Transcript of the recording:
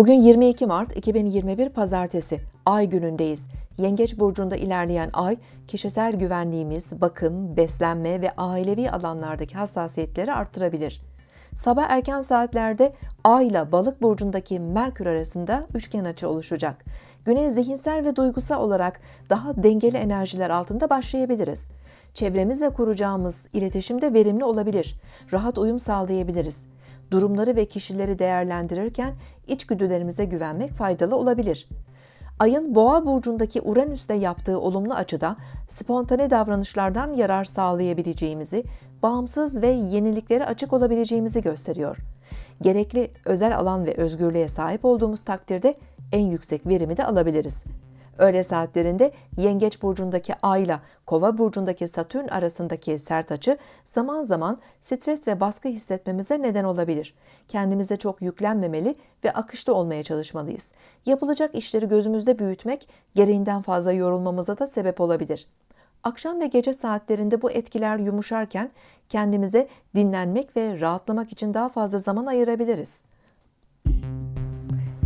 Bugün 22 Mart 2021 Pazartesi, ay günündeyiz. Yengeç burcunda ilerleyen ay, kişisel güvenliğimiz, bakım, beslenme ve ailevi alanlardaki hassasiyetleri arttırabilir. Sabah erken saatlerde Ay ile Balık burcundaki Merkür arasında üçgen açı oluşacak. Güne zihinsel ve duygusal olarak daha dengeli enerjiler altında başlayabiliriz. Çevremizle kuracağımız iletişimde verimli olabilir. Rahat uyum sağlayabiliriz. Durumları ve kişileri değerlendirirken içgüdülerimize güvenmek faydalı olabilir. Ayın Boğa burcundaki Uranüs'te yaptığı olumlu açıda spontane davranışlardan yarar sağlayabileceğimizi, bağımsız ve yeniliklere açık olabileceğimizi gösteriyor. Gerekli özel alan ve özgürlüğe sahip olduğumuz takdirde en yüksek verimi de alabiliriz. Öğle saatlerinde Yengeç burcundaki ayla Kova burcundaki Satürn arasındaki sert açı zaman zaman stres ve baskı hissetmemize neden olabilir. Kendimize çok yüklenmemeli ve akışta olmaya çalışmalıyız. Yapılacak işleri gözümüzde büyütmek gereğinden fazla yorulmamıza da sebep olabilir. Akşam ve gece saatlerinde bu etkiler yumuşarken kendimize dinlenmek ve rahatlamak için daha fazla zaman ayırabiliriz.